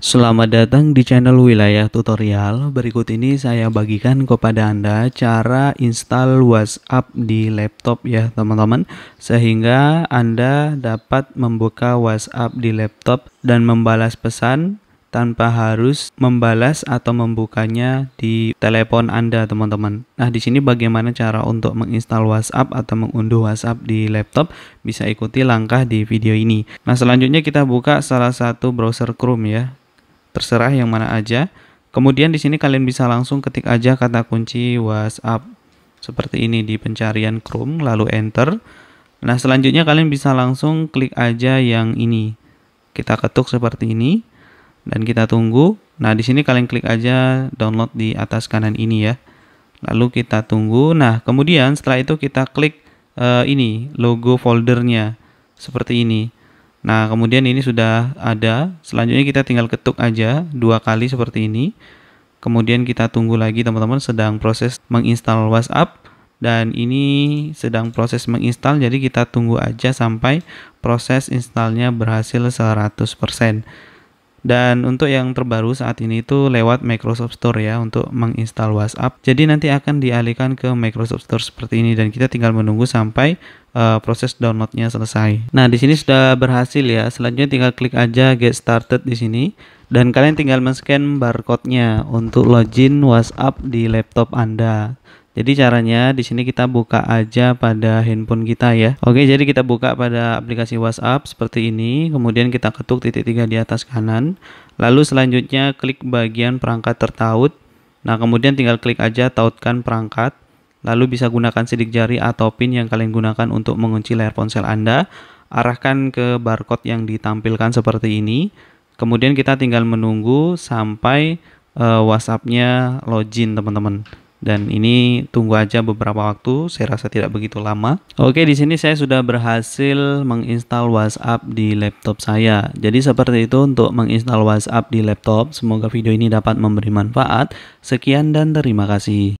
Selamat datang di channel Wilayah Tutorial. Berikut ini saya bagikan kepada Anda cara install WhatsApp di laptop ya teman-teman. Sehingga Anda dapat membuka WhatsApp di laptop dan membalas pesan tanpa harus membalas atau membukanya di telepon Anda, teman-teman. Nah, di sini bagaimana cara untuk menginstal WhatsApp atau mengunduh WhatsApp di laptop? Bisa ikuti langkah di video ini. Nah, selanjutnya kita buka salah satu browser Chrome ya terserah yang mana aja. Kemudian di sini kalian bisa langsung ketik aja kata kunci WhatsApp seperti ini di pencarian Chrome lalu enter. Nah, selanjutnya kalian bisa langsung klik aja yang ini. Kita ketuk seperti ini dan kita tunggu. Nah, di sini kalian klik aja download di atas kanan ini ya. Lalu kita tunggu. Nah, kemudian setelah itu kita klik uh, ini logo foldernya seperti ini. Nah, kemudian ini sudah ada. Selanjutnya kita tinggal ketuk aja dua kali seperti ini. Kemudian kita tunggu lagi teman-teman sedang proses menginstal WhatsApp dan ini sedang proses menginstal jadi kita tunggu aja sampai proses installnya berhasil 100%. Dan untuk yang terbaru saat ini itu lewat Microsoft Store ya untuk menginstal WhatsApp. Jadi nanti akan dialihkan ke Microsoft Store seperti ini dan kita tinggal menunggu sampai uh, proses downloadnya selesai. Nah di sini sudah berhasil ya. Selanjutnya tinggal klik aja Get Started di sini dan kalian tinggal men-scan barcode-nya untuk login WhatsApp di laptop Anda. Jadi caranya di sini kita buka aja pada handphone kita ya. Oke, jadi kita buka pada aplikasi WhatsApp seperti ini, kemudian kita ketuk titik tiga di atas kanan. Lalu selanjutnya klik bagian perangkat tertaut. Nah, kemudian tinggal klik aja tautkan perangkat. Lalu bisa gunakan sidik jari atau pin yang kalian gunakan untuk mengunci layar ponsel Anda. Arahkan ke barcode yang ditampilkan seperti ini. Kemudian kita tinggal menunggu sampai uh, WhatsApp-nya login, teman-teman dan ini tunggu aja beberapa waktu saya rasa tidak begitu lama oke di sini saya sudah berhasil menginstal WhatsApp di laptop saya jadi seperti itu untuk menginstal WhatsApp di laptop semoga video ini dapat memberi manfaat sekian dan terima kasih